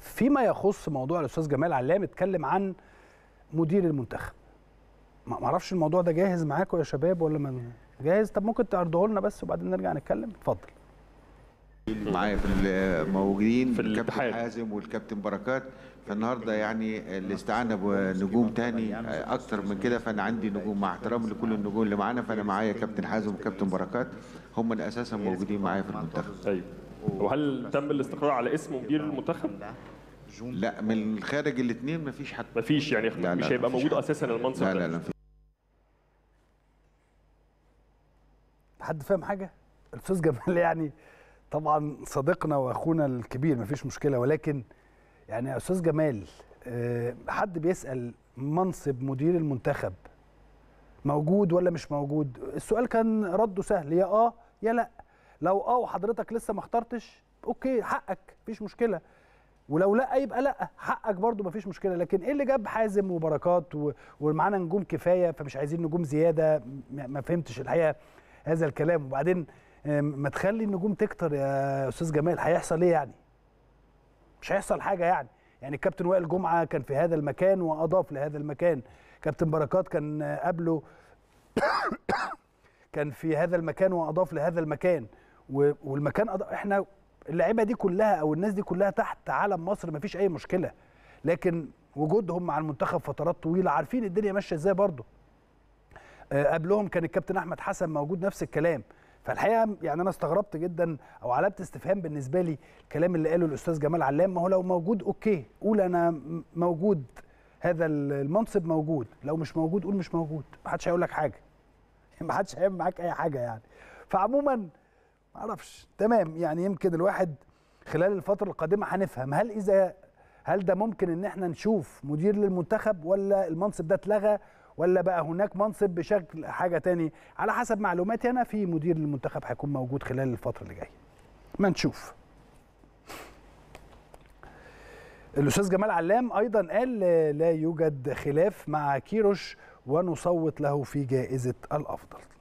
فيما يخص موضوع الاستاذ جمال علام اتكلم عن مدير المنتخب ما اعرفش الموضوع ده جاهز معاكم يا شباب ولا ما جاهز طب ممكن تعرضه لنا بس وبعدين نرجع نتكلم اتفضل معايا في الموجودين في الكابتن حازم والكابتن بركات فالنهارده يعني الاستعانه بنجوم تاني اكتر من كده فانا عندي نجوم مع احترام لكل النجوم اللي معانا فانا معايا كابتن حازم وكابتن بركات هم اللي اساسا موجودين معايا في المنتخب. ايوه وهل تم الاستقرار على اسم مدير المنتخب؟ لا من خارج الاثنين مفيش حد مفيش يعني لا مش هيبقى موجود اساسا المنصب لا لا لا حد فاهم حاجه؟ الاستاذ جمال يعني طبعا صديقنا واخونا الكبير مفيش مشكله ولكن يعني يا استاذ جمال آه، حد بيسال منصب مدير المنتخب موجود ولا مش موجود؟ السؤال كان رده سهل يا اه يا لا لو اه وحضرتك لسه ما اخترتش اوكي حقك مفيش مشكله ولو لا يبقى لا حقك برضو مفيش مشكله لكن ايه اللي جاب حازم وبركات ومعانا نجوم كفايه فمش عايزين نجوم زياده ما فهمتش الحقيقه هذا الكلام وبعدين ما تخلي النجوم تكتر يا استاذ جمال هيحصل ايه يعني مش هيحصل حاجه يعني يعني الكابتن وائل جمعه كان في هذا المكان واضاف لهذا المكان كابتن بركات كان قبله كان في هذا المكان واضاف لهذا المكان والمكان احنا اللعيبه دي كلها او الناس دي كلها تحت علم مصر ما فيش اي مشكله لكن وجودهم مع المنتخب فترات طويله عارفين الدنيا ماشيه ازاي برضه آه، قبلهم كان الكابتن احمد حسن موجود نفس الكلام فالحقيقه يعني انا استغربت جدا او علامه استفهام بالنسبه لي الكلام اللي قاله الاستاذ جمال علام ما هو لو موجود اوكي قول انا موجود هذا المنصب موجود لو مش موجود قول مش موجود ما حدش هيقول لك حاجه ما حدش هيعمل معاك اي حاجه يعني فعموما ما اعرفش تمام يعني يمكن الواحد خلال الفتره القادمه هنفهم هل اذا هل ده ممكن ان احنا نشوف مدير للمنتخب ولا المنصب ده اتلغى ولا بقى هناك منصب بشكل حاجه تاني على حسب معلوماتي انا في مدير للمنتخب هيكون موجود خلال الفتره اللي جايه ما نشوف الاستاذ جمال علام ايضا قال لا يوجد خلاف مع كيروش ونصوت له في جائزه الافضل